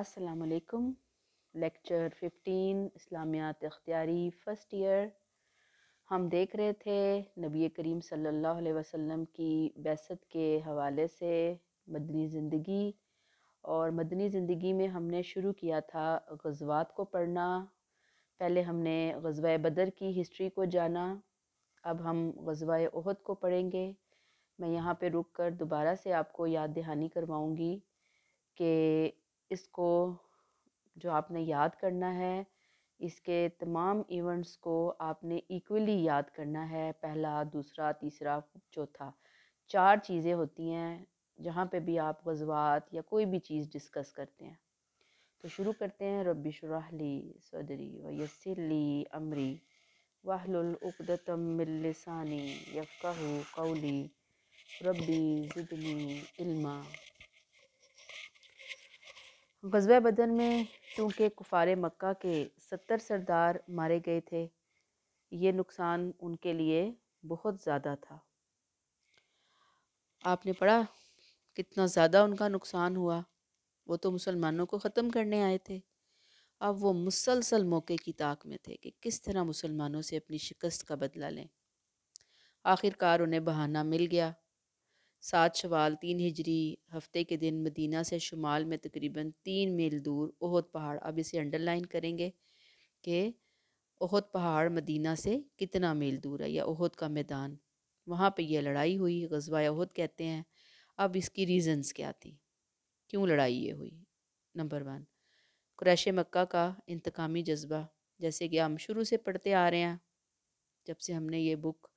असलकम lecture fifteen इस्लामियात इख्तियारी फ़र्स्ट ईयर हम देख रहे थे नबी करीम सल्लल्लाहु अलैहि वसल्लम की बैसत के हवाले से मदनी ज़िंदगी और मदनी ज़िंदगी में हमने शुरू किया था गजवात को पढ़ना पहले हमने गजवा बदर की हिस्ट्री को जाना अब हम गजवा उहद को पढ़ेंगे मैं यहाँ पर रुक कर दोबारा से आपको याद दहानी करवाऊँगी कि इसको जो आपने याद करना है इसके तमाम इवेंट्स को आपने इक्वली याद करना है पहला दूसरा तीसरा चौथा चार चीज़ें होती हैं जहाँ पे भी आप गजवात या कोई भी चीज़ डिस्कस करते हैं तो शुरू करते हैं रबी शराहली सदरी यसली अमरी वाहलतमिलसानी यफ़ाह कौली रबी ज़िदनी इल्मा गजबे बदन में चूँकि कुफार मक्का के सत्तर सरदार मारे गए थे ये नुकसान उनके लिए बहुत ज़्यादा था आपने पढ़ा कितना ज़्यादा उनका नुकसान हुआ वो तो मुसलमानों को ख़त्म करने आए थे अब वो मुसलसल मौके की ताक में थे कि किस तरह मुसलमानों से अपनी शिकस्त का बदला लें आखिरकार उन्हें बहाना मिल गया सात शवाल तीन हिजरी हफ्ते के दिन मदीना से शुमाल में तकरीबन तीन मील दूर ओहद पहाड़ अब इसे अंडरलाइन करेंगे कि ओहद पहाड़ मदीना से कितना मील दूर है या ओहद का मैदान वहाँ पे यह लड़ाई हुई गजवा ओहद कहते हैं अब इसकी रीज़न्स क्या थी क्यों लड़ाई ये हुई नंबर वन क्रैश मक्का का इंतकामी जज्बा जैसे कि हम शुरू से पढ़ते आ रहे हैं जब से हमने ये बुक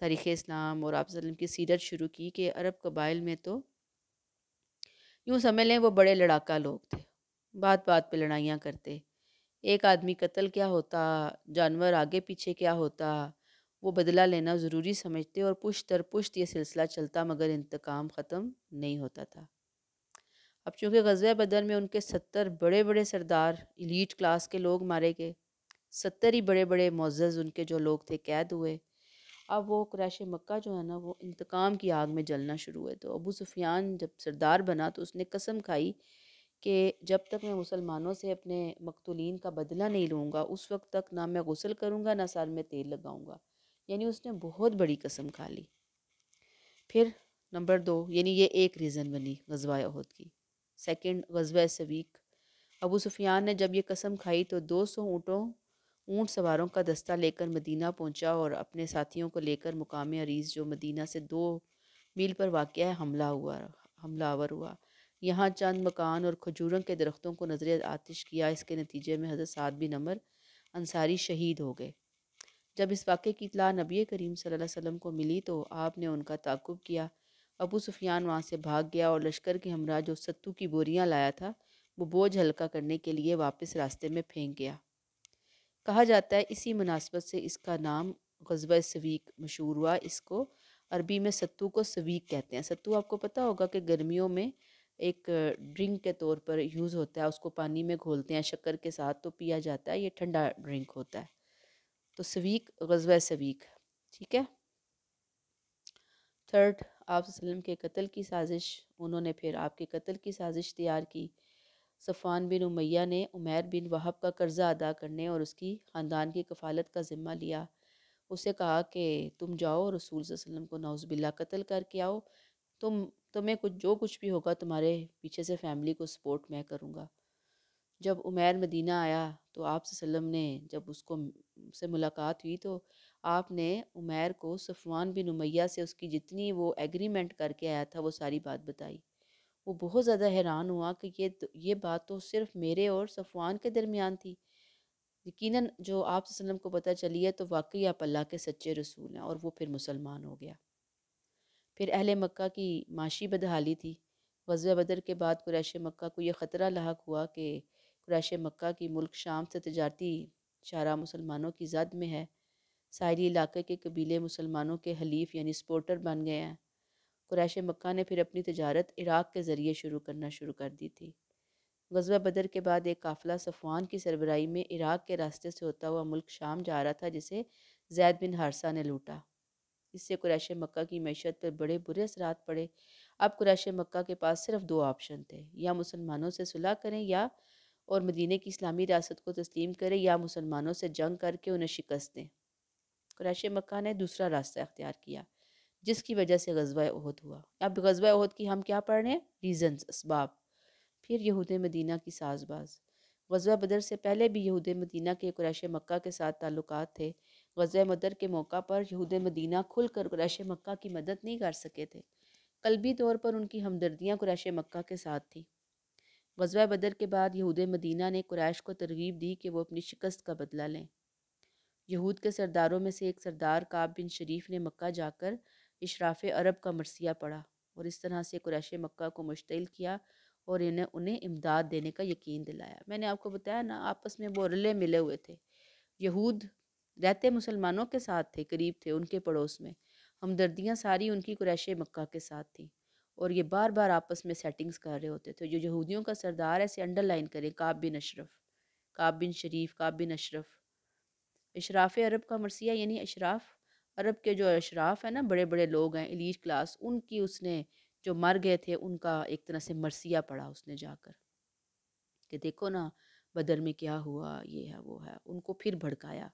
तारीख़ इस्लाम और आप की सीरत शुरू की कि अरब कबाइल में तो यूँ समझ लें वो बड़े लड़ाका लोग थे बात बात पे लड़ाइयाँ करते एक आदमी कत्ल क्या होता जानवर आगे पीछे क्या होता वो बदला लेना ज़रूरी समझते और पुश दर पुश्त ये सिलसिला चलता मगर इंतकाम ख़त्म नहीं होता था अब चूँकि गजवा बदर में उनके सत्तर बड़े बड़े सरदार इलीट क्लास के लोग मारे गए सत्तर ही बड़े बड़े मोज़ उनके जो लोग थे कैद हुए अब वो क्रैश मक्का जो है ना वो इंतकाम की आग में जलना शुरू हुए तो अबू सुफियान जब सरदार बना तो उसने कसम खाई कि जब तक मैं मुसलमानों से अपने मकतूलिन का बदला नहीं लूँगा उस वक्त तक ना मैं गसल करूँगा ना सर में तेल लगाऊँगा यानी उसने बहुत बड़ी कसम खा ली फिर नंबर दो यानी ये एक रीज़न बनी गजवा अहद की सेकेंड गजवा सवीक अबू सुफियान ने जब ये कसम खाई तो दो सौ ऊँटों ऊँट सवारों का दस्ता लेकर मदीना पहुंचा और अपने साथियों को लेकर मुकाम अरीज जो मदीना से दो मील पर वाक़ है हमला हुआ हमलावर हुआ यहाँ चंद मकान और खजूरों के दरख्तों को नजर आतिश किया इसके नतीजे में हज़रत साद बिन अमर अंसारी शहीद हो गए जब इस वाक़े की इतला नबी करीम सल्लल्लाहु अलैहि वसल्लम को मिली तो आपने उनका ताकुब किया अबू सुफियान वहाँ से भाग गया और लश्कर के हमरा जो सत्तू की बोरियाँ लाया था वो बोझ हल्का करने के लिए वापस रास्ते में फेंक गया कहा जाता है इसी मुनासबत से इसका नाम गजब सवीक मशहूर हुआ इसको अरबी में सत्तू को सवीक कहते हैं सत्तू आपको पता होगा कि गर्मियों में एक ड्रिंक के तौर पर यूज़ होता है उसको पानी में घोलते हैं शक्कर के साथ तो पिया जाता है ये ठंडा ड्रिंक होता है तो सवीक गजब सवीक ठीक है थर्ड आप के कत्ल की साजिश उन्होंने फिर आपके कत्ल की साजिश तैयार की सफ़ान बिन उमैया ने उमैर बिन वहब का कर्ज़ा अदा करने और उसकी ख़ानदान की कफ़ालत का ज़िम्मा लिया उसे कहा कि तुम जाओ और रसूल वसम को नाउज़बिल्ला कत्ल करके आओ तुम तुम्हें कुछ जो कुछ भी होगा तुम्हारे पीछे से फैमिली को सपोर्ट मैं करूँगा जब उमैर मदीना आया तो आप ने जब उसको से मुलाकात हुई तो आपने उमैर को सफ़वान बिन उमैया से उसकी जितनी वो एग्रीमेंट करके आया था वो सारी बात बताई वो बहुत ज़्यादा हैरान हुआ कि ये तो ये बात तो सिर्फ मेरे और सफ़वान के दरमियान थी यकीनन जो आप वसल्लम को पता चली है तो वाकई आप अल्लाह के सच्चे रसूल हैं और वो फिर मुसलमान हो गया फिर अहल मक्का की माशी बदहाली थी गज़ बदर के बाद कुरैश मक्का को यह ख़तरा लाक हुआ कि कुरैश मक्का की मुल्क शाम से तजारती शारा मुसलमानों की जद में है साहरी इलाके के कबीले मुसलमानों के हलीफ यानी सपोर्टर बन गए हैं कुरैश मक्का ने फिर अपनी तजारत इराक़ के ज़रिए शुरू करना शुरू कर दी थी गजवा बदर के बाद एक काफिला सफ़वान की सरबराही में इराक़ के रास्ते से होता हुआ मुल्क शाम जा रहा था जिसे जैद बिन हारसा ने लूटा इससे कुरैश मक्का की मीशत पर बड़े बुरे असरात पड़े अब कुरैश मक्का के पास सिर्फ दो ऑप्शन थे या मुसलमानों से सुलह करें या और मदीने की इस्लामी रियासत को तस्लीम करें या मुसलमानों से जंग करके उन्हें शिकस्त दें कुरैश मक्का ने दूसरा रास्ता अख्तियार किया जिसकी वजह से गजबा अहद हुआ अब गजबा अहद की हम क्या पढ़ रहे हैं रीजन्स इसबाब फिर यहूद मदीना की साजबाज गजवा बदर से पहले भी यहूद मदीना के क्रैश मक्का के साथ ताल्लुक थे गजवा बदर के मौका पर यहूद मदीना खुलकर क्रैश मक्का की मदद नहीं कर सके थे कलबी तौर पर उनकी हमदर्दियाँ क्रैश मक्का के साथ थीं गजवा बदर के बाद यहूद मदीना ने क्रैश को तरगीब दी कि वो अपनी शिकस्त का बदला लें यहूद के सरदारों में से एक सरदार काब बिन शरीफ ने मक्का जाकर इशराफ अरब का मरसिया पड़ा और इस तरह से क्रैश मक्का को मुश्तिल किया और इन्हें उन्हें इमदाद देने का यकीन दिलाया मैंने आपको बताया ना आपस में वो रले मिले हुए थे यहूद रहते मुसलमानों के साथ थे करीब थे उनके पड़ोस में हमदर्दियाँ सारी उनकी क्रैश मक्का के साथ थीं और ये बार बार आपस में सेटिंग्स कर रहे होते थे जो यहूदियों का सरदार ऐसे अंडरलाइन करें काब बिन अशरफ काब बिन शरीफ काब बिन अशरफ इशराफ अरब का मरसिया यानी अशराफ अरब के जो अशराफ हैं ना बड़े बड़े लोग हैं इलीट क्लास उनकी उसने जो मर गए थे उनका एक तरह से मरसिया पड़ा उसने जाकर कि देखो ना बदर में क्या हुआ ये है वो है उनको फिर भड़काया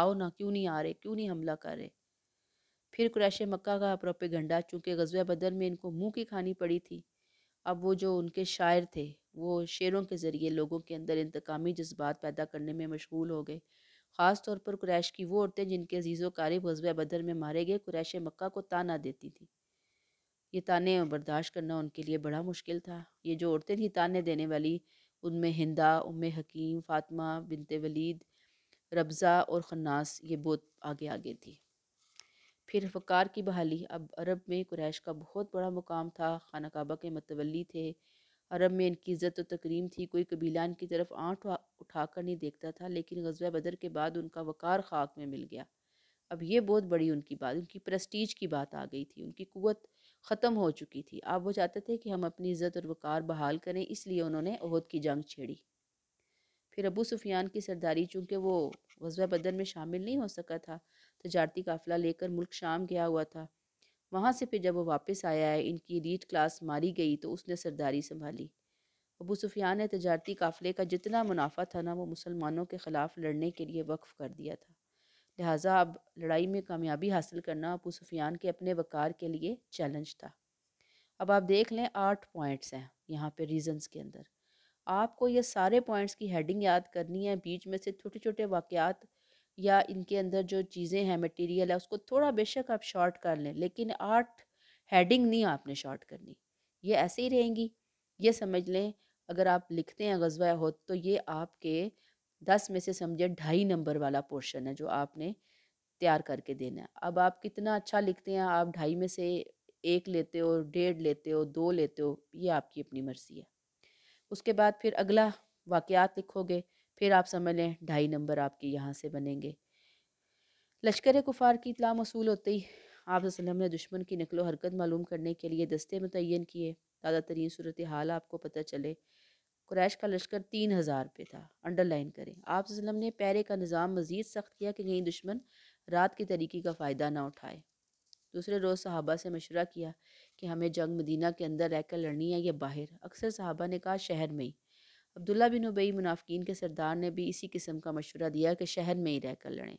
आओ ना क्यों नहीं आ रहे क्यों नहीं हमला कर रहे फिर क्रैश मक्का का प्रोपेगंडा चूँकि गजवा बदर में इनको मुँह की खानी पड़ी थी अब वो जो उनके शायर थे वो शेरों के ज़रिए लोगों के अंदर इंतकामी जज्बात पैदा करने में मशगूल हो गए ख़ास तौर पर कुरैश की वो औरतें जिनके अजीज़ कारिब गजब बदर में मारे गए कुरैश मक्का को ताना देती थी ये ताने बर्दाश्त करना उनके लिए बड़ा मुश्किल था ये जो औरतें थी ताने देने वाली उनमें हिंदा उम हकीम फातमा बिनते वलीद रबज़ा और खन्नास ये बहुत आगे आगे थी फिर फ़कार की बहाली अब अरब में कुरैश का बहुत बड़ा मुकाम था खाना काबा के मतवली थे अरब में इनकी इज्जत और तो तकरीम थी कोई कबीला इनकी तरफ आँख उठाकर नहीं देखता था लेकिन गजवा बदर के बाद उनका वक़ार खाक में मिल गया अब ये बहुत बड़ी उनकी बात उनकी प्रस्टीज की बात आ गई थी उनकी कुत ख़त्म हो चुकी थी आप वो चाहते थे कि हम अपनी इज़्ज़त और वक़ार बहाल करें इसलिए उन्होंने अहद की जंग छेड़ी फिर अबू सुफियान की सरदारी चूँकि वो गजवा बदर में शामिल नहीं हो सका था तजारती काफिला लेकर मुल्क शाम गया हुआ था वहाँ से फिर जब वो वापस आया है इनकी रीट क्लास मारी गई तो उसने सरदारी संभाली अबू सुफियान ने तजारती काफ़िले का जितना मुनाफा था ना वो मुसलमानों के ख़िलाफ़ लड़ने के लिए वक्फ़ कर दिया था लिहाजा अब लड़ाई में कामयाबी हासिल करना अबू सुफियान के अपने वक़ार के लिए चैलेंज था अब आप देख लें आठ पॉइंट्स हैं यहाँ पे रीजंस के अंदर आपको ये सारे पॉइंट्स की हेडिंग याद करनी है बीच में से छोटे छोटे वाक़ात या इनके अंदर जो चीज़ें हैं मटेरियल है उसको थोड़ा बेशक आप शॉर्ट कर लें लेकिन आर्ट हेडिंग नहीं आपने शॉर्ट करनी ये ऐसे ही रहेंगी ये समझ लें अगर आप लिखते हैं गजवा हो तो ये आपके दस में से समझे ढाई नंबर वाला पोर्शन है जो आपने तैयार करके देना है अब आप कितना अच्छा लिखते हैं आप ढाई में से एक लेते हो डेढ़ लेते हो दो लेते हो ये आपकी अपनी मर्जी है उसके बाद फिर अगला वाक़ लिखोगे फिर आप समझ लें ढाई नंबर आपके यहाँ से बनेंगे लश्कर कुफार की इतला मसूल होते ही आप ने दुश्मन की नकलो हरकत मालूम करने के लिए दस्ते मुतन किए ताज़ा तरीन सूरत हाल आपको पता चले क्रैश का लश्कर तीन हज़ार पे था अंडरलाइन करें आप ने पैरे का निज़ाम मज़ीद सख्त किया कि कहीं दुश्मन रात के तरीके का फ़ायदा ना उठाए दूसरे रोज़ साहबा से मशवरा किया कि हमें जंग मदीना के अंदर रहकर लड़नी है या बाहर अक्सर साहबा ने कहा शहर में ही अब्दुल्ला बिन उबई मुनाफिन के सरदार ने भी इसी किस्म का मशवरा दिया कि शहर में ही रहकर लड़ें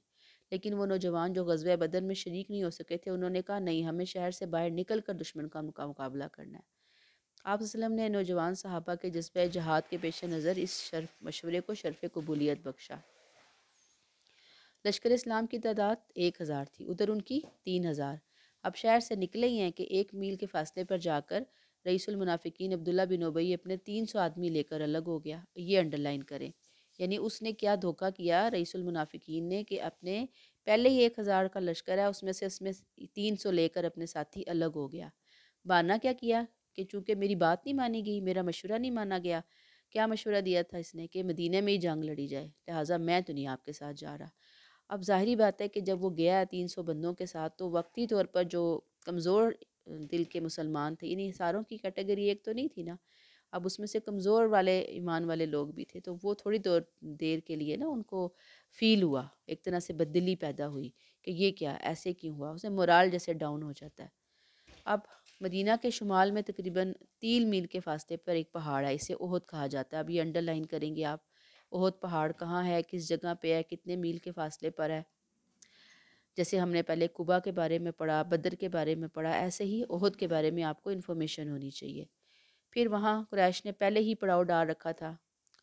लेकिन वो नौजवान जो गजब बदन में शरीक नहीं हो सके थे उन्होंने कहा नहीं हमें शहर से बाहर निकल कर दुश्मन का मुकाबला करना है आप ने नौजवान सहाबा के जज्ब जहाद के पेश नज़र इस शर्फ मशवरे को शर्फ कबूलियत बख्शा लश्कर इस्लाम की तादाद एक हज़ार थी उधर उनकी तीन हज़ार अब शहर से निकले ही हैं कि एक मील के फासले पर जाकर रईसमनाफ़िकीन अब्दुल्ला बिन उबई अपने तीन सौ आदमी लेकर अलग हो गया ये अंडरलाइन करें यानी उसने क्या धोखा किया रईसमनाफ़िकीन ने कि अपने पहले ही एक हज़ार का लश्कर है उसमें से उसमें तीन सौ लेकर अपने साथी अलग हो गया बाना क्या किया कि चूँकि मेरी बात नहीं मानी गई मेरा मशवरा नहीं माना गया क्या मशवरा दिया था इसने कि मदीने में ही जंग लड़ी जाए लिहाजा मैं तो नहीं आपके साथ जा रहा अब ज़ाहरी बात है कि जब वो गया तीन सौ बंदों के साथ तो वक्ती तौर पर जो कमज़ोर दिल के मुसलमान थे इन्हीं सारों की कैटेगरी एक तो नहीं थी ना अब उसमें से कमज़ोर वाले ईमान वाले लोग भी थे तो वो थोड़ी दूर देर के लिए ना उनको फील हुआ एक तरह से बदली पैदा हुई कि ये क्या ऐसे क्यों हुआ उसे मोराल जैसे डाउन हो जाता है अब मदीना के शुमाल में तकरीबन तीन मील के फासले पर एक पहाड़ है इसे ओहद कहा जाता है अब ये अंडरलाइन करेंगे आप ओहद पहाड़ कहाँ है किस जगह पे है कितने मील के फासले पर है जैसे हमने पहले कुबा के बारे में पढ़ा बदर के बारे में पढ़ा ऐसे ही ओहद के बारे में आपको इन्फॉर्मेशन होनी चाहिए फिर वहाँ क्रैश ने पहले ही पड़ाव डाल रखा था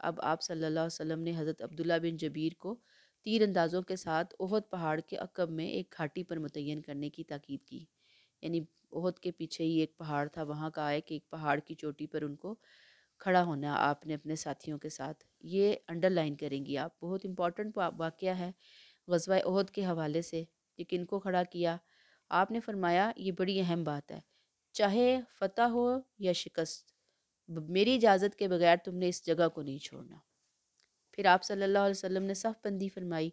अब आप सल्लल्लाहु अलैहि वसल्लम ने हज़रत अब्दुल्ला बिन जबीर को तीर अंदाज़ों के साथ ओहद पहाड़ के अकब में एक घाटी पर मुतन करने की ताकीद की यानी ओहद के पीछे ही एक पहाड़ था वहाँ का आए कि एक पहाड़ की चोटी पर उनको खड़ा होना आपने अपने साथियों के साथ ये अंडरलाइन करेंगी आप बहुत इंपॉर्टेंट वाक़ है गजवा ओहद के हवाले से ये किन को खड़ा किया आपने फरमाया ये बड़ी अहम बात है चाहे फतह हो या शिकस्त मेरी इजाज़त के बगैर तुमने इस जगह को नहीं छोड़ना फिर आप सल्लल्लाहु अलैहि वसल्लम ने सफ बंदी फरमाई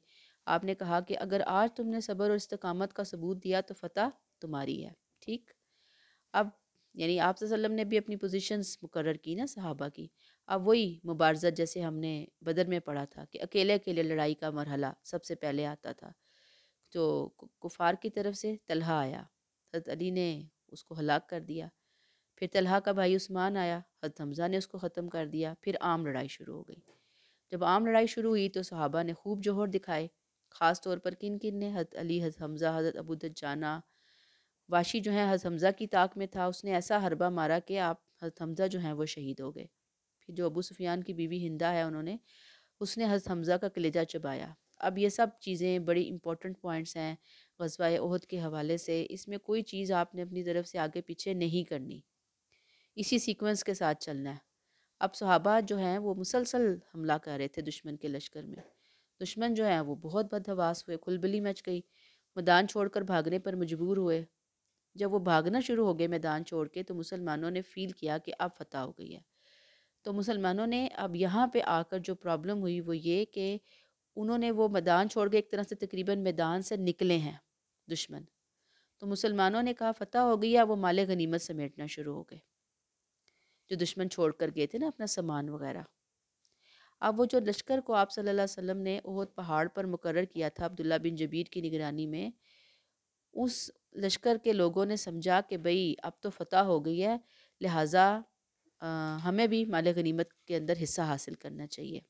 आपने कहा कि अगर आज तुमने सब्र और इस्तकामत का सबूत दिया तो फतह तुम्हारी है ठीक अब यानी आप ने भी अपनी पोजीशंस मुकर की ना सहाबा की अब वही मुबारजत जैसे हमने बदर में पढ़ा था कि अकेले अकेले लड़ाई का मरहला सबसे पहले आता था जो तो कुफार की तरफ से तलहा आया हज़रत अली ने उसको हलाक कर दिया फिर तलहा का भाई उस्मान आया हज़रत हमज़ा ने उसको ख़त्म कर दिया फिर आम लड़ाई शुरू हो गई जब आम लड़ाई शुरू हुई तो सहाबा ने खूब जोहर दिखाए ख़ास तौर पर किन किन ने हज़रत अली हज़रत हमज़ा हज़रत अबू जाना वाशी जो है हज़रत हमज़ा की ताक में था उसने ऐसा हरबा मारा कि आप हज़रत हमज़ा जो हैं वो शहीद हो गए फिर जो अबू सुफियान की बीवी हिंदा है उन्होंने उसने हज़रत हमज़ा का कलेजा चबाया अब ये सब चीज़ें बड़ी इंपॉर्टेंट पॉइंट्स हैं गजवा अहद के हवाले से इसमें कोई चीज़ आपने अपनी तरफ से आगे पीछे नहीं करनी इसी सीक्वेंस के साथ चलना है अब सहाबा जो हैं वो मुसलसल हमला कर रहे थे दुश्मन के लश्कर में दुश्मन जो है वो बहुत बदहवास हुए खुलबली मच गई मैदान छोड़कर भागने पर मजबूर हुए जब वो भागना शुरू हो गए मैदान छोड़ के तो मुसलमानों ने फील किया कि अब फतह हो गई है तो मुसलमानों ने अब यहाँ पे आकर जो प्रॉब्लम हुई वो ये कि उन्होंने वो मैदान छोड़ के एक तरह से तकरीबन मैदान से निकले हैं दुश्मन तो मुसलमानों ने कहा फतह हो गई या वो माल गनीमत समेटना शुरू हो गए जो दुश्मन छोड़ कर गए थे ना अपना सामान वगैरह अब वो जो लश्कर को आप सल्लल्लाहु अलैहि वसल्लम ने ओहद पहाड़ पर मुकर किया था अब्दुल्ला बिन जबीर की निगरानी में उस लश्कर के लोगों ने समझा कि भई अब तो फतह हो गई है लिहाजा हमें भी माल गनीमत के अंदर हिस्सा हासिल करना चाहिए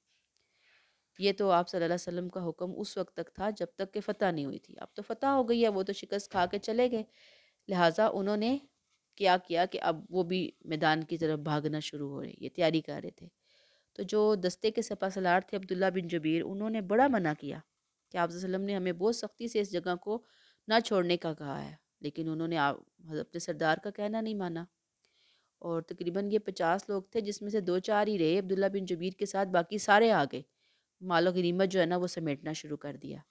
ये तो आप सल्लल्लाहु अलैहि वसल्लम का हुक्म उस वक्त तक था जब तक कि फ़तह नहीं हुई थी अब तो फ़तह हो गई है वो तो शिकस्त खा के चले गए लिहाजा उन्होंने क्या किया कि अब वो भी मैदान की तरफ भागना शुरू हो रहे ये तैयारी कर रहे थे तो जो दस्ते के सपा सलार थे अब्दुल्ला बिन जबीर उन्होंने बड़ा मना किया कि आप वसल्लम ने हमें बहुत सख्ती से इस जगह को ना छोड़ने का कहा है लेकिन उन्होंने आप अपने सरदार का कहना नहीं माना और तकरीबन ये पचास लोग थे जिसमें से दो चार ही रहे अब्दुल्ला बिन जबीर के साथ बाकी सारे आ गए मालो गनीमत जो है ना वो समेटना शुरू कर दिया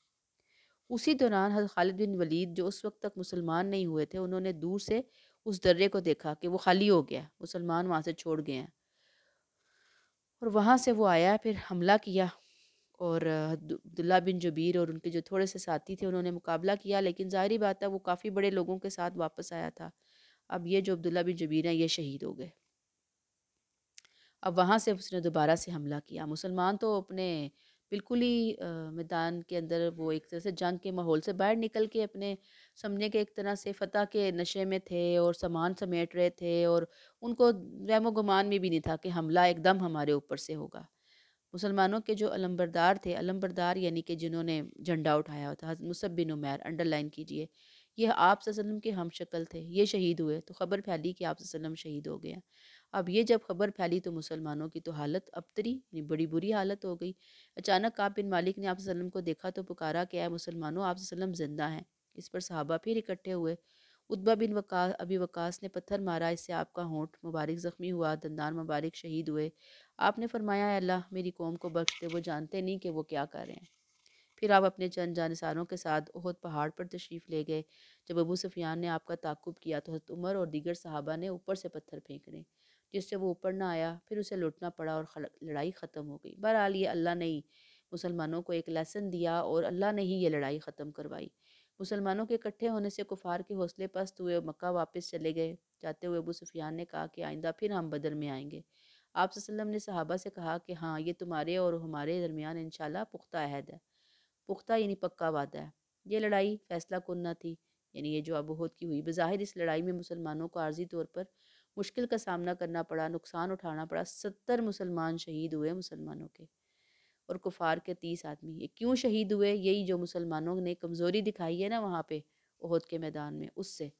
उसी दौरान हजरत खालिद बिन वलीद जो उस वक्त तक मुसलमान नहीं हुए थे उन्होंने दूर से उस दर्रे को देखा कि वो खाली हो गया मुसलमान वहाँ से छोड़ गए हैं और वहाँ से वो आया फिर हमला किया और अब्दुल्ला बिन जबीर और उनके जो थोड़े से साथी थे उन्होंने मुकाबला किया लेकिन ज़ाहिर बात है वो काफ़ी बड़े लोगों के साथ वापस आया था अब ये जो अब्दुल्ला बिन जबीर हैं ये शहीद हो गए अब वहाँ से उसने दोबारा से हमला किया मुसलमान तो अपने बिल्कुल ही मैदान के अंदर वो एक तरह से जंग के माहौल से बाहर निकल के अपने समझने के एक तरह से फतह के नशे में थे और सामान समेट रहे थे और उनको रहमो गुमान में भी नहीं था कि हमला एकदम हमारे ऊपर से होगा मुसलमानों के जो अलम्बरदार थे अलम्बरदार यानी कि जिन्होंने झंडा उठाया था मुसब उमैर अंडरलाइन कीजिए यह आप के हम शक्ल थे ये शहीद हुए तो खबर फैली कि आप शहीद हो गया अब ये जब खबर फैली तो मुसलमानों की तो हालत अबतरी यानी बड़ी बुरी हालत हो गई अचानक काब बिन मालिक ने आप वसलम को देखा तो पुकारा कि आए मुसलमानों आप वसलम जिंदा हैं इस पर सहाबा फिर इकट्ठे हुए उतबा बिन वका अभी वकास ने पत्थर मारा इससे आपका होंठ मुबारक ज़ख्मी हुआ दंदार मुबारक शहीद हुए आपने फरमाया अल्लाह मेरी कौम को बख्शते वो जानते नहीं कि वो क्या कर रहे हैं फिर आप अपने चंद जानसारों के साथ ओहद पहाड़ पर तशरीफ़ ले गए जब अबू सफियान ने आपका ताकुब किया तो हजरत उमर और दीगर साहबा ने ऊपर से पत्थर फेंक रहे जिससे वो ऊपर ना आया फिर उसे लुटना पड़ा और लड़ाई ख़त्म हो गई बहरहाल ये अल्लाह ने ही मुसलमानों को एक लेसन दिया और अल्लाह ने ही ये लड़ाई ख़त्म करवाई मुसलमानों के इकट्ठे होने से कुफार के हौसले पस्त हुए मक्का वापस चले गए जाते हुए अबू सुफियान ने कहा कि आइंदा फिर हम बदर में आएंगे आप ने सहाबा से कहा कि हाँ ये तुम्हारे और हमारे दरमियान इन पुख्ता अहद है पुख्ता यानी पक्का वादा है ये लड़ाई फैसला कुन्ना थी यानी ये जो अबहद की हुई बज़ाहिर इस लड़ाई में मुसलमानों को आर्जी तौर पर मुश्किल का सामना करना पड़ा नुकसान उठाना पड़ा सत्तर मुसलमान शहीद हुए मुसलमानों के और कुफार के तीस आदमी ये क्यों शहीद हुए यही जो मुसलमानों ने कमज़ोरी दिखाई है ना वहाँ पे ओहद के मैदान में उससे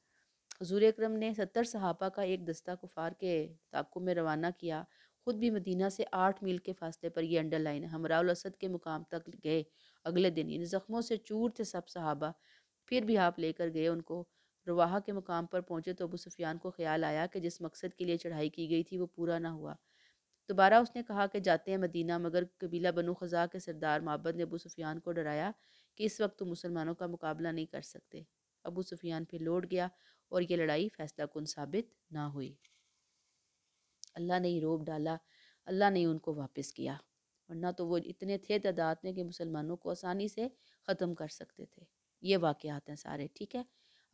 हजूर अक्रम ने सत्तर सहाबा का एक दस्ता कुफार के ताकू में रवाना किया खुद भी मदीना से आठ मील के फासले पर यह अंडरलाइन है हमराउल असद के मुकाम तक गए अगले दिन इन जख्मों से चूर थे सब सहाबा फिर भी आप लेकर गए उनको रवाहा के मकाम पर पहुंचे तो अबू सुफियान को ख्याल आया कि जिस मकसद के लिए चढ़ाई की गई थी वो पूरा ना हुआ दोबारा उसने कहा कि जाते हैं मदीना मगर कबीला बनु खजा के सरदार महबद ने अबू सुफियान को डराया कि इस वक्त तुम मुसलमानों का मुकाबला नहीं कर सकते अबू सुफियान फिर लौट गया और ये लड़ाई फैसला कन साबित ना हुई अल्लाह ने ही रोब डाला अल्लाह ने उनको वापस किया वरना तो वो इतने थे तादाद में कि मुसलमानों को आसानी से ख़त्म कर सकते थे ये वाक़ हैं सारे ठीक है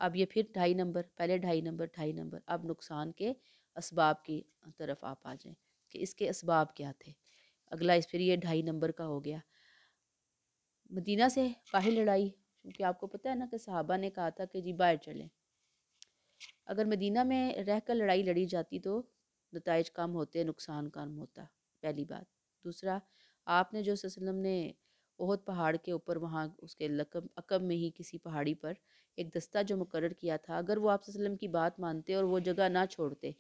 अब ये फिर ढाई नंबर पहले ढाई नंबर ढाई नंबर अब नुकसान के इसबाब की तरफ आप आ जाएं कि इसके इसबाब क्या थे अगला इस फिर ये ढाई नंबर का हो गया मदीना से बाहर लड़ाई क्योंकि आपको पता है ना कि साहबा ने कहा था कि जी बाहर चलें अगर मदीना में रह कर लड़ाई लड़ी जाती तो नतज कम होते नुकसान कम होता पहली बात दूसरा आपने जो वसल्लम ने बहुत पहाड़ के ऊपर वहाँ उसके लकब अकब में ही किसी पहाड़ी पर एक दस्ता जो मुकर किया था अगर वो आप की बात मानते और वो जगह ना छोड़ते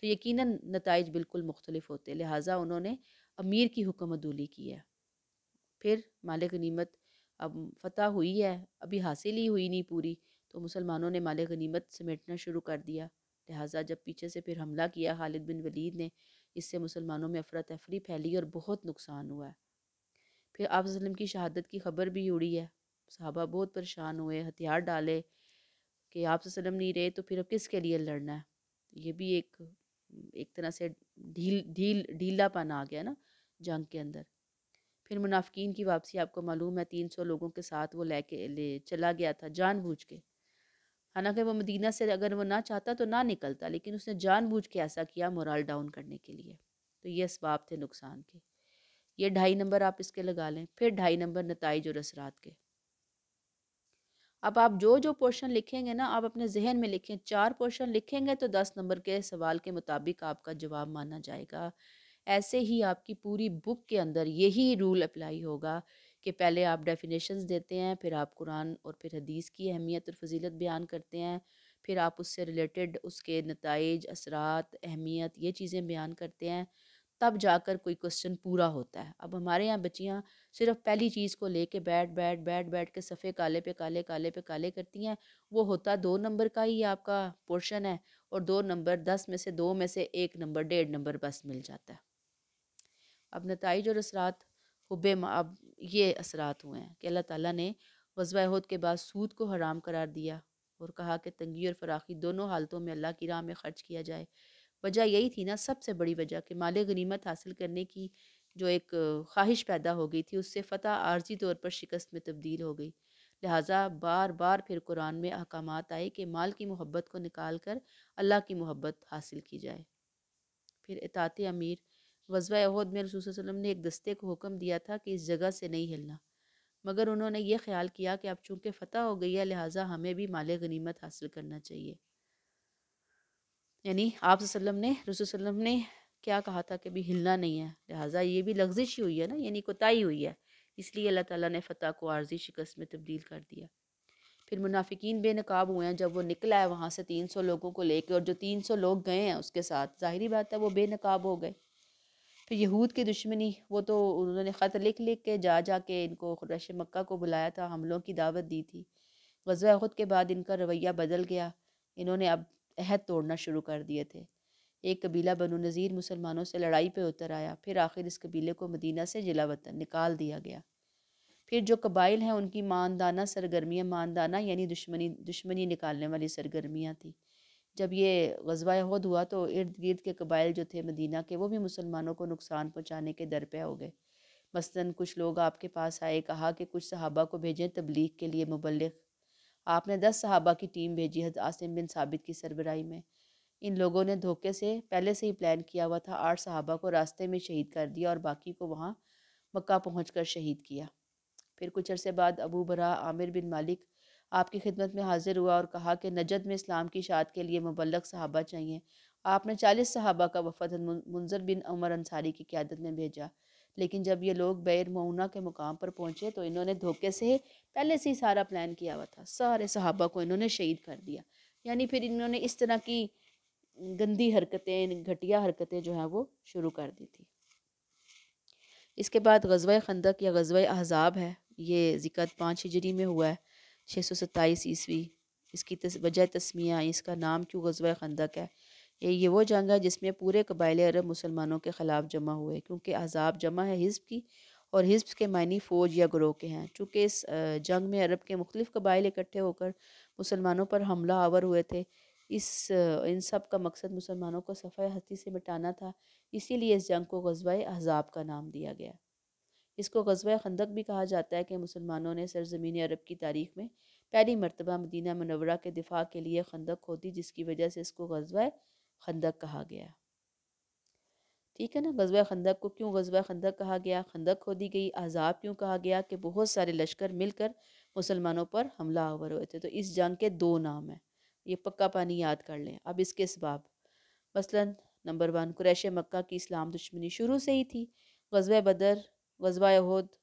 तो यकीन नतज बिल्कुल मुख्तलिफ होते लिहाजा उन्होंने अमीर की हुक्म अदूली की है फिर मालिक गनीमत अब फतह हुई है अभी हासिल ही हुई नहीं पूरी तो मुसलमानों ने माल गनीमत समेटना शुरू कर दिया लिहाजा जब पीछे से फिर हमला किया खालिद बिन वलीद ने इससे मुसलमानों में अफरा तफरी फैली और बहुत नुकसान हुआ है फिर आप की शहादत की खबर भी उड़ी है साहबा बहुत परेशान हुए हथियार डाले कि आप वसल्लम नहीं रहे तो फिर अब किसके लिए लड़ना है ये भी एक एक तरह से ढील ढील ढीलापन आ गया ना जंग के अंदर फिर मुनाफिकीन की वापसी आपको मालूम है तीन सौ लोगों के साथ वो लेके ले चला गया था जानबूझ के हालांकि वो मदीना से अगर वो ना चाहता तो ना निकलता लेकिन उसने जानबूझ के ऐसा किया मोरल डाउन करने के लिए तो ये इसबाब थे नुकसान के ये ढाई नंबर आप इसके लगा लें फिर ढाई नंबर नतज और असरात के अब आप जो जो पोर्शन लिखेंगे ना आप अपने जहन में लिखें चार पोर्शन लिखेंगे तो दस नंबर के सवाल के मुताबिक आपका जवाब माना जाएगा ऐसे ही आपकी पूरी बुक के अंदर यही रूल अप्लाई होगा कि पहले आप डेफिनेशंस देते हैं फिर आप कुरान और फिर हदीस की अहमियत और फजीलत बयान करते हैं फिर आप उससे रिलेटेड उसके नतज असरात अहमियत ये चीज़ें बयान करते हैं तब जाकर कोई क्वेश्चन पूरा होता है अब हमारे यहाँ बच्चियाँ सिर्फ पहली चीज़ को लेके बैठ बैठ बैठ बैठ के सफ़े काले पे काले काले पे काले करती हैं वो होता दो नंबर का ही आपका पोर्शन है और दो नंबर दस में से दो में से एक नंबर डेढ़ नंबर बस मिल जाता है अब नतज और असरात हुब अब ये असरात हुए हैं कि अल्लाह ताली ने वजवा हद के बाद सूद को हराम करार दिया और कहा कि तंगी और फराखी दोनों हालतों में अल्लाह की राह में ख़र्च किया जाए वजह यही थी ना सबसे बड़ी वजह कि माल गनीमत हासिल करने की जो एक ख्वाहिश पैदा हो गई थी उससे फ़तह आर्जी तौर पर शिकस्त में तब्दील हो गई लिहाजा बार बार फिर कुरान में अहकाम आए कि माल की मोहब्बत को निकाल कर अल्लाह की मोहब्बत हासिल की जाए फिर इतात अमीर गजवा अहद में रसूल वसम ने एक दस्ते को हुक्म दिया था कि इस जगह से नहीं हिलना मगर उन्होंने ये ख्याल किया कि अब चूँकि फ़तह हो गई है लिहाजा हमें भी माल गनीमत हासिल करना चाहिए यानी आप ने रसोल्लम ने क्या कहा था कि भी हिलना नहीं है लिहाजा ये भी लफ्जिश ही हुई है ना यानी कोताही हुई है इसलिए अल्लाह ताला ने फ़तह को आर्जी शिकस्त में तब्दील कर दिया फिर मुनाफिकीन बेनकाब हुए हैं जब वो निकला है वहाँ से तीन सौ लोगों को लेकर और जो तीन सौ लोग गए हैं उसके साथ ज़ाहरी बात है वो बेनकाब हो गए फिर यहूद की दुश्मनी वो तो उन्होंने ख़त लिख लिख के जा जा के इनको खुरश मक्का को बुलाया था हमलों की दावत दी थी गजवा खुद के बाद इनका रवैया बदल गया इन्होंने अब अहद तोड़ना शुरू कर दिए थे एक कबीला बनु नज़ीर मुसलमानों से लड़ाई पर उतर आया फिर आखिर इस कबीले को मदीना से जिला वतन निकाल दिया गया फिर जो कबाइल हैं उनकी मानदाना सरगर्मियाँ मानदाना यानी दुश्मनी दुश्मनी निकालने वाली सरगर्मियाँ थी जब ये गजवा हद हुआ तो इर्द गिर्द के कबाइल जो थे मदीना के वो भी मुसलमानों को नुकसान पहुँचाने के दर पे हो गए मसलन कुछ लोग आपके पास आए कहा कि कुछ सहाबा को भेजें तबलीग के लिए मुबलक आपने दस सहाबा की टीम भेजी हज आसिम बिन साबित की सरबराही में इन लोगों ने धोखे से पहले से ही प्लान किया हुआ था आठ सहाबा को रास्ते में शहीद कर दिया और बाकी को वहाँ मक्का पहुँच कर शहीद किया फिर कुछ अरसे बाद अबू बरा आमिर बिन मालिक आपकी खिदमत में हाजिर हुआ और कहा कि नजद में इस्लाम की शाद के लिए मुबलक सहाबा चाहिए आपने चालीस सहाबा का वफद मुंजर बिन अमर अंसारी की क्यादत में भेजा लेकिन जब ये लोग बैर मऊना के मुकाम पर पहुँचे तो इन्होंने धोखे से पहले से ही सारा प्लान किया हुआ था सारे सहाबा को इन्होंने शहीद कर दिया यानी फिर इन्होंने इस तरह की गंदी हरकतें घटिया हरकतें जो हैं वो शुरू कर दी थी इसके बाद गजवा खंदक या गजवा अहजाब है ये ज़िकत पाँच हिजरी में हुआ है छः सौ सत्ताईस ईस्वी इसकी तस, वजह तस्मिया इसका नाम क्यों गजवा खंदक है ये वो जंग है जिसमें पूरे कबाइले अरब मुसलमानों के ख़िलाफ़ जमा हुए क्योंकि अजाब जमा है हिज़ब की और हिज़ब के मानी फ़ौज या ग्रोह के हैं चूँकि इस जंग में अरब के मुख्तलिफ़ कबाइल इकट्ठे होकर मुसलमानों पर हमला आवर हुए थे इस इन सब का मकसद मुसलमानों को सफ़ा हस्ती से मिटाना था इसीलिए इस जंग को गजबाए अहजाब का नाम दिया गया इसको गजबा खंदक भी कहा जाता है कि मुसलमानों ने सरजमीन अरब की तारीख में पहली मरतबा मदीना मनवरा के दिफा के लिए खंदक खोदी जिसकी वजह से इसको गजबा खंदक कहा गया ठीक है ना गजबा खंदक को क्यों गजबा खंदक कहा गया खंदक दी गई आज़ाब क्यों कहा गया कि बहुत सारे लश्कर मिलकर मुसलमानों पर हमला आवर हुए थे तो इस जंग के दो नाम हैं ये पक्का पानी याद कर लें अब इसके सबाब मसलन नंबर वन क्रैश मक्का की इस्लाम दुश्मनी शुरू से ही थी गजब बदर गजबा यहूद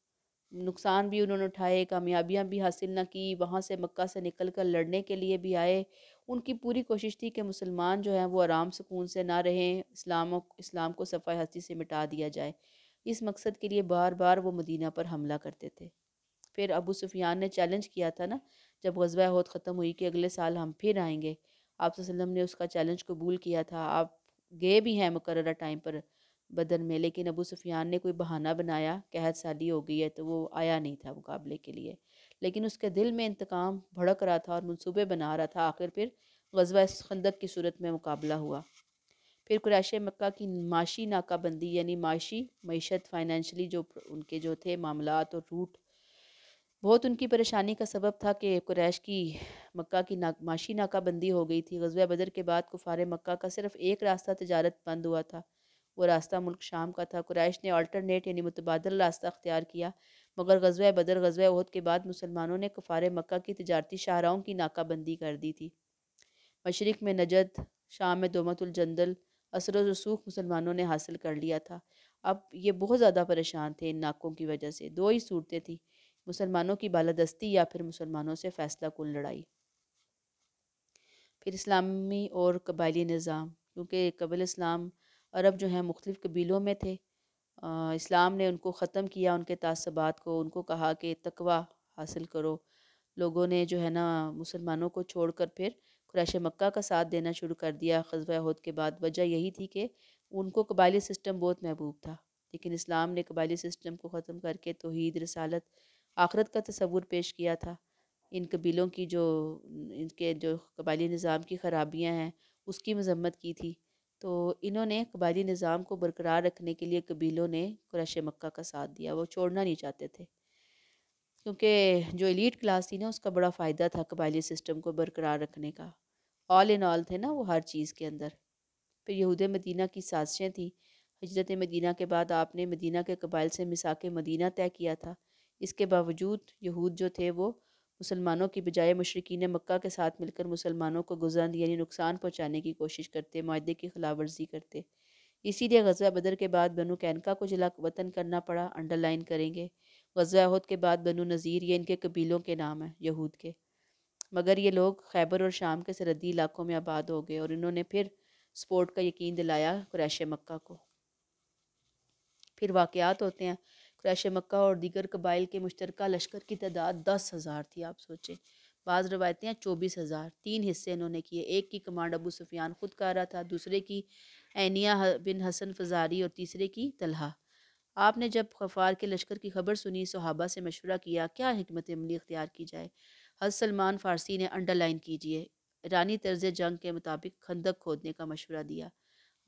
नुकसान भी उन्होंने उठाए कामयाबियाँ भी हासिल ना की वहाँ से मक्का से निकल कर लड़ने के लिए भी आए उनकी पूरी कोशिश थी कि मुसलमान जो हैं वो आराम सुकून से ना रहें इस्लाम इस्लाम को सफ़ाई हस्ती से मिटा दिया जाए इस मकसद के लिए बार बार वो मदीना पर हमला करते थे फिर अबू सुफियान ने चैलेंज किया था ना जब गजवा हौद ख़त्म हुई कि अगले साल हम फिर आएंगे आप ने उसका चैलेंज कबूल किया था आप गए भी हैं मुकर टाइम पर बदन में लेकिन अबू सुफियान ने कोई बहाना बनाया कहत साली हो गई है तो वो आया नहीं था मुकाबले के लिए लेकिन उसके दिल में इंतकाम भड़क रहा था और मनसूबे बना रहा था आखिर फिर गजवा खंदक की सूरत में मुकाबला हुआ फिर क्रैश मक्का की माशी नाकाबंदी यानी माशी मीशत फाइनेंशली जो उनके जो थे मामला और रूट बहुत उनकी परेशानी का सबब था कि कुरैश की मक्का की ना माशी नाकाबंदी हो गई थी गजवा बदर के बाद कुफार मक्का का सिर्फ एक रास्ता तजारत बंद हुआ था वो रास्ता मुल्क शाम का था कुरैश ने अल्टरनेट यानी मुतबादल रास्ता अख्तियार किया मगर गजवा बदर गजवा वहद के बाद मुसलमानों ने कफ़ार मक्का की तजारती शाहराओं की नाकाबंदी कर दी थी मशरक़ में नजद शाम में दोमतुलजंदल असर रसूख मुसलमानों ने हासिल कर लिया था अब ये बहुत ज़्यादा परेशान थे इन नाकों की वजह से दो ही सूरतें थीं मुसलमानों की बालादस्ती या फिर मुसलमानों से फ़ैसला कुल लड़ाई फिर इस्लामी और कबायली निज़ाम क्योंकि कबल इस्लाम अरब जो हैं मुख्तलिफ़ कबीलों में थे इस्लाम ने उनको ख़त्म किया उनके तसबात को उनको कहा कि तकवा हासिल करो लोगों ने जो है ना मुसलमानों को छोड़कर फिर क्रैश मक्का का साथ देना शुरू कर दिया खजवा अहद के बाद वजह यही थी कि उनको कबायली सिस्टम बहुत महबूब था लेकिन इस्लाम ने कबायली सिस्टम को ख़त्म करके तोहद रसालत आखरत का तस्वूर पेश किया था इन कबीलों की जो इनके जो कबायली निज़ाम की ख़राबियाँ हैं उसकी मजम्मत की थी तो इन्होंने कबायली निज़ाम को बरकरार रखने के लिए कबीलों ने क्रश मक्का का साथ दिया वो छोड़ना नहीं चाहते थे क्योंकि जो एलिट क्लास थी ना उसका बड़ा फ़ायदा था कबायली सिस्टम को बरकरार रखने का ऑल इन ऑल थे ना वो हर चीज़ के अंदर फिर यहूद मदीना की साजिशें थी हजरत मदीना के बाद आपने मदीना के कबाइल से मिसाक मदीना तय किया था इसके बावजूद यहूद जो थे वो मुसलमानों की बजाय मशरकिन मक्का के साथ मिलकर मुसलमानों को गुजरंद यानी नुकसान पहुँचाने की कोशिश करते माहे की खिलाफ वर्जी करते इसीलिए गजवा बदर के बाद बनु कैनका को जिला वतन करना पड़ा अंडरलाइन करेंगे गजवा अहद के बाद बनु नज़ीर ये इनके कबीलों के नाम हैं यहूद के मगर ये लोग खैबर और शाम के सरहदी इलाकों में आबाद हो गए और इन्होंने फिर स्पोर्ट का यकीन दिलाया क्रैश मक्का को फिर वाक़ात होते हैं क्रैश मक्का और दीगर कबाइल के मुश्तरक लश्कर की तादाद दस हज़ार थी आप सोचें बाज़ रवायतें चौबीस हज़ार तीन हिस्से इन्होंने किए एक की कमांड अबू सुफियान खुद कर रहा था दूसरे की एनिया बिन हसन फजारी और तीसरे की तलहा आपने जब खफार के लश्कर की खबर सुनी सहाबा से मशवरा किया क्या हमत अमली अख्तियार की जाए हज सलमान फ़ारसी ने अंडरलाइन कीजिए ईरानी तर्ज जंग के मुताबिक खंदक खोदने का मशवरा दिया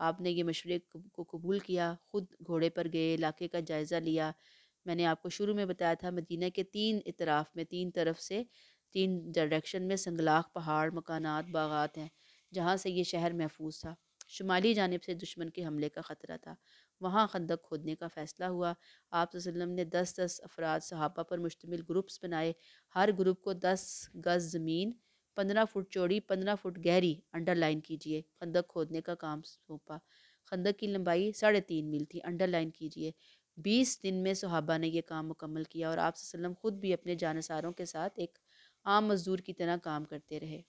आपने ये मशवरे को कबूल किया ख़ुद घोड़े पर गए इलाके का जायज़ा लिया मैंने आपको शुरू में बताया था मदीना के तीन इतराफ़ में तीन तरफ से तीन डायरेक्शन में संगलाख पहाड़ मकानात बागात हैं जहाँ से ये शहर महफूज था शुमाली जानब से दुश्मन के हमले का ख़तरा था वहाँ खंदक खोदने का फ़ैसला हुआ आप ने दस दस अफराद सहाबा पर मुश्तमिल ग्रुप्स बनाए हर ग्रुप को दस गज़ ज़मीन पंद्रह फुट चौड़ी पंद्रह फुट गहरी अंडरलाइन कीजिए खंदक खोदने का काम सौंपा खंदक की लंबाई साढ़े तीन मील थी अंडरलाइन कीजिए बीस दिन में सहाबा ने यह काम मुकम्मल किया और आप ख़ुद भी अपने जानसारों के साथ एक आम मज़दूर की तरह काम करते रहे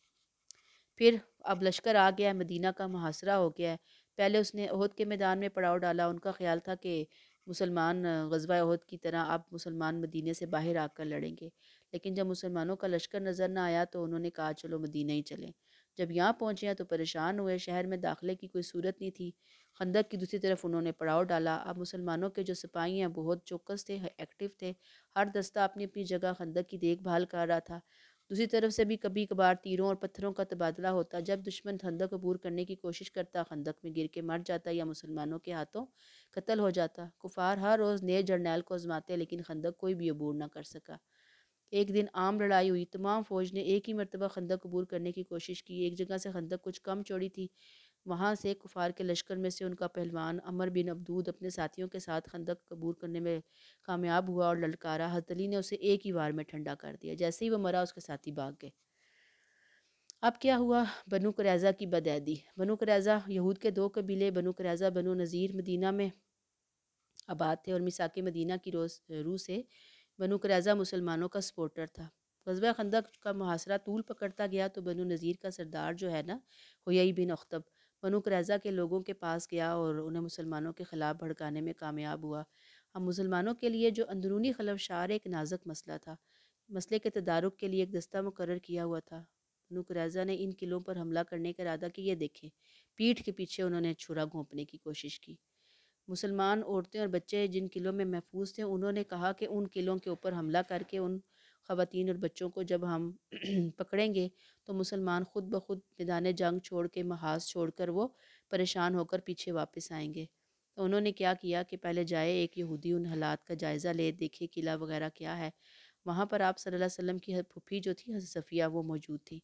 फिर अब लश्कर आ गया मदीना का मुहासरा हो गया है पहले उसने अहद के मैदान में पड़ाव डाला उनका ख्याल था कि मुसलमान गजबा अहद की तरह अब मुसलमान मदीने से बाहर आकर लड़ेंगे लेकिन जब मुसलमानों का लश्कर नज़र ना आया तो उन्होंने कहा चलो मदीना ही चलें जब यहाँ पहुँचे तो परेशान हुए शहर में दाखिले की कोई सूरत नहीं थी खंदक की दूसरी तरफ उन्होंने पड़ाव डाला अब मुसलमानों के जो सिपाही हैं बहुत चौकस थे एक्टिव थे हर दस्ता अपनी अपनी जगह खंदक की देखभाल कर रहा था दूसरी तरफ से भी कभी कभार तीरों और पत्थरों का तबादला होता जब दुश्मन खंदक अबूर करने की कोशिश करता खंदक में गिर के मर जाता या मुसलमानों के हाथों कत्ल हो जाता कुफार हर रोज़ नए जर्नैल को आजमाते लेकिन खंदक कोई भी अबूर ना कर सका एक दिन आम लड़ाई हुई तमाम फ़ौज ने एक ही मरतबा खंदक कबूर करने की कोशिश की एक जगह से खंदक कुछ कम चौड़ी थी वहाँ से कुफार के लश्कर में से उनका पहलवान अमर बिन अब्दूद अपने साथियों के साथ खंदक कबूर करने में कामयाब हुआ और ललकारा हतली ने उसे एक ही वार में ठंडा कर दिया जैसे ही वह मरा उसके साथी भाग गए अब क्या हुआ बनु करैज़ा की बदैदी बनु करैज़ा यहूद के दो कबीले बनु करैज़ा बनु नज़ीर मदीना में आबाद थे और मिसाक मदीना की रोज रू से बनु करैजा मुसलमानों का सपोर्टर था गजब खंदक का मुहासरा तूल पकड़ता गया तो बनु नज़ीर का सरदार जो है ना हुई बिन अख्तब बनु करैजा के लोगों के पास गया और उन्हें मुसलमानों के ख़िलाफ़ भड़काने में कामयाब हुआ अब मुसलमानों के लिए जो अंदरूनी खलफशार एक नाजक मसला था मसले के तदारक के लिए एक दस्ता मुकर किया हुआ था बनु करैजा ने इन किलों पर हमला करने का इरादा कि ये देखें पीठ के पीछे उन्होंने छुरा घोंपने की कोशिश की मुसलमान औरतें और बच्चे जिन किलों में महफूज थे उन्होंने कहा कि उन किलों के ऊपर हमला करके उन खातन और बच्चों को जब हम पकड़ेंगे तो मुसलमान ख़ुद ब खुद मैदान जंग छोड़ के महाज छोड़ कर वो परेशान होकर पीछे वापस आएंगे तो उन्होंने क्या किया कि पहले जाए एक यहूदी उन हालात का जायज़ा ले देखे किला वगैरह क्या है वहाँ पर आप सल्लल्लाहु अलैहि वसल्लम की फुफी जो थी हजरत सफ़िया वो मौजूद थी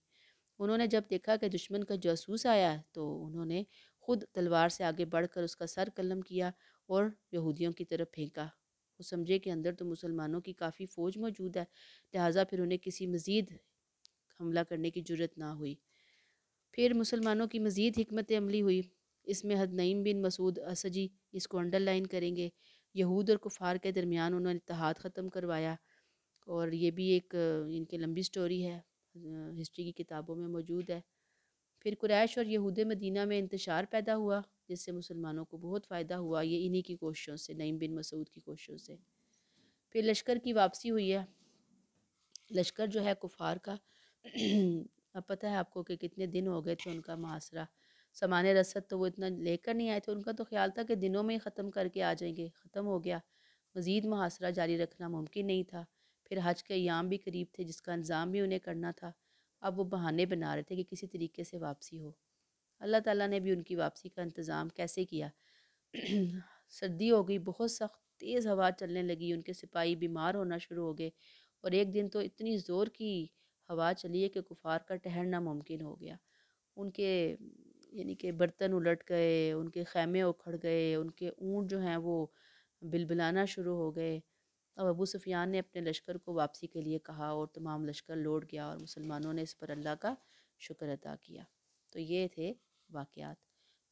उन्होंने जब देखा कि दुश्मन का जासूस आया तो उन्होंने खुद तलवार से आगे बढ़कर उसका सर कलम किया और यहूदियों की तरफ फेंका वो समझे कि अंदर तो मुसलमानों की काफ़ी फ़ौज मौजूद है लिहाजा फिर उन्हें किसी मज़ीद हमला करने की जरूरत ना हुई फिर मुसलमानों की मज़ीद हमत अमली हुई इसमें हद नईम बिन मसूद असजी इसको अंडरलाइन करेंगे यहूद और कुफार के दरमियान उन्होंने इतिहाद ख़त्म करवाया और ये भी एक इनकी लंबी स्टोरी है हिस्ट्री की किताबों में मौजूद है फिर कुरैश और यहूद मदीना में इंतशार पैदा हुआ जिससे मुसलमानों को बहुत फ़ायदा हुआ ये इन्हीं की कोशिशों से नईम बिन मसूद की कोशिशों से फिर लश्कर की वापसी हुई है लश्कर जो है कुफार का अब पता है आपको कि कितने दिन हो गए थे उनका मुहासरा सामान रसद तो वो इतना लेकर नहीं आए थे उनका तो ख्याल था कि दिनों में ही ख़त्म करके आ जाएंगे ख़त्म हो गया मज़ीद मुहासरा जारी रखना मुमकिन नहीं था फिर हज के अयाम भी करीब थे जिसका इंजाम भी उन्हें करना था अब वो बहाने बना रहे थे कि किसी तरीके से वापसी हो अल्लाह ताला ने भी उनकी वापसी का इंतज़ाम कैसे किया सर्दी हो गई बहुत सख्त तेज़ हवा चलने लगी उनके सिपाही बीमार होना शुरू हो गए और एक दिन तो इतनी ज़ोर की हवा चली है कि कुफार का ठहरना मुमकिन हो गया उनके यानी कि बर्तन उलट गए उनके खैमे उखड़ गए उनके ऊँट जो हैं वो बिलबिलाना शुरू हो गए अब अबू सुफियान ने अपने लश्कर को वापसी के लिए कहा और तमाम लश्कर लौट गया और मुसलमानों ने इस पर अल्लाह का शुक्र अदा किया तो ये थे वाक़ात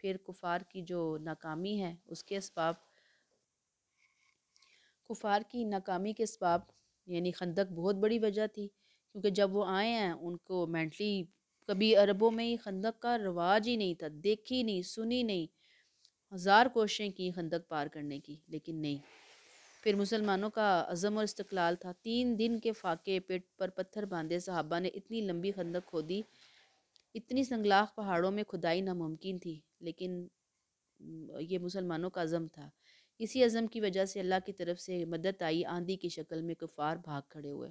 फिर कुफार की जो नाकामी है उसके इसबाब कुफार की नाकामी के इसबाब यानी खंदक बहुत बड़ी वजह थी क्योंकि जब वो आए हैं उनको मैंटली कभी अरबों में ही खंदक का रवाज ही नहीं था देखी नहीं सुनी नहीं हज़ार कोशिशें की खंदक पार करने की लेकिन नहीं फिर मुसलमानों का अज़म और इस्तकलाल था तीन दिन के फाके पेट पर पत्थर बांधे सहाबा ने इतनी लंबी खंदक खोदी इतनी संगलाख पहाड़ों में खुदाई नामुमकिन थी लेकिन ये मुसलमानों का अज़म था इसी अज़म की वजह से अल्लाह की तरफ से मदद आई आंधी की शक्ल में कुफ़ार भाग खड़े हुए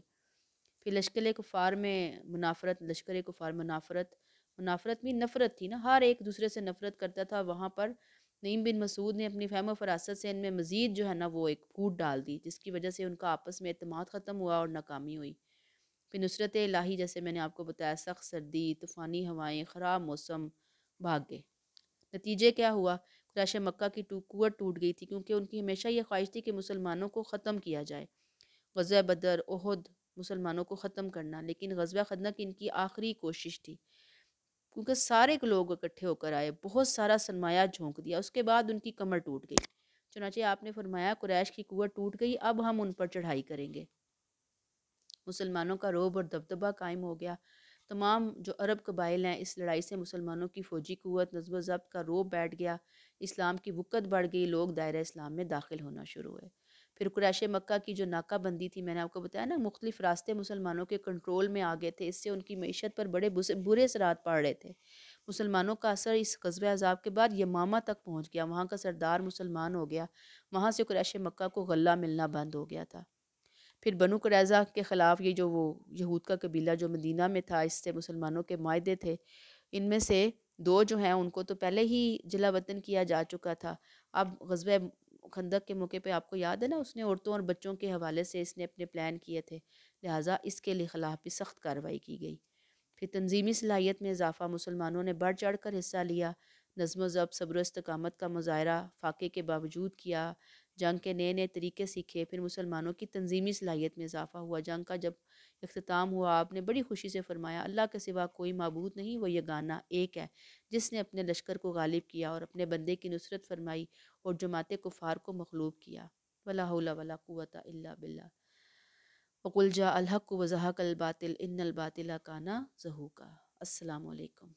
फिर लश्कर कुफ़ार में मुनाफरत लश्कर कुफ़ार मुनाफरत मुनाफरत में नफ़रत थी ना हर एक दूसरे से नफ़रत करता था वहाँ पर नईम बिन मसूद ने अपनी फहम फरासत से इनमें मज़ीद जो है ना वो एक फूट डाल दी जिसकी वजह से उनका आपस में अतमाद ख़त्म हुआ और नाकामी हुई फिर नुसरत लाही जैसे मैंने आपको बताया सख्त सर्दी तूफ़ानी हवाएँ ख़राब मौसम भाग गए नतीजे क्या हुआ क्रैश मक्का की कुत टूट गई थी क्योंकि उनकी हमेशा यह ख्वाहिश थी कि मुसलमानों को ख़त्म किया जाए गज़ बदर ओहद मुसलमानों को ख़त्म करना लेकिन गजबा खदना की इनकी आखिरी कोशिश थी क्योंकि सारे लोग इकट्ठे होकर आए बहुत सारा सरमाया झोंक दिया उसके बाद उनकी कमर टूट गई चुनाचे आपने फरमाया कुरैश की कुत टूट गई अब हम उन पर चढ़ाई करेंगे मुसलमानों का रोब और दबदबा कायम हो गया तमाम जो अरब कबाइल हैं इस लड़ाई से मुसलमानों की फ़ौजी कुत नजब ज़ब्त का रोब बैठ गया इस्लाम की वक़्त बढ़ गई लोग दायरा इस्लाम में दाखिल होना शुरू हुए फिर कुरैश मक्का की जो नाकाबंदी थी मैंने आपको बताया ना मुख्तलिफ रास्ते मुसलमानों के कंट्रोल में आ गए थे इससे उनकी मीशत पर बड़े बुरे असरात पड़ रहे थे मुसलमानों का असर इस कस्बे अजाब के बाद यमामा तक पहुंच गया वहाँ का सरदार मुसलमान हो गया वहाँ से कुरैश मक्का को गला मिलना बंद हो गया था फिर बनु करैज़ा के ख़िलाफ़ ये जो वो यहूद का कबीला जो मदीना में था इससे मुसलमानों के माहे थे इनमें से दो जो हैं उनको तो पहले ही जिला वतन किया जा चुका था अब गजब खंदक के मौके पे आपको याद है ना उसने औरतों और बच्चों के हवाले से इसने अपने प्लान किए थे लिहाजा इसके लिए खिलाफ भी सख्त कार्रवाई की गई फिर तंजीमी सलाहियत में इजाफा मुसलमानों ने बढ़ चढ़ कर हिस्सा लिया नज़म जब सब्र इसकामत का मुजाहरा फाके के बावजूद किया जंग के नए नए तरीके सीखे फिर मुसलमानों की तंजीमी सलाहियत में इजाफा हुआ जंग का जब अख्ताम हुआ आपने बड़ी खुशी से फरमाया अल्लाह के सिवा कोई मबूद नहीं वो यह गाना एक है जिसने अपने लश्कर को गालिब किया और अपने बंदे की नुसरत फरमाई और जमात कुफ़ार को मखलूब किया वला वला कुत बिल्ला वकुलजा अलहक वज़ाहक अलबातिल इन अलबातिला काना जहूका असलकम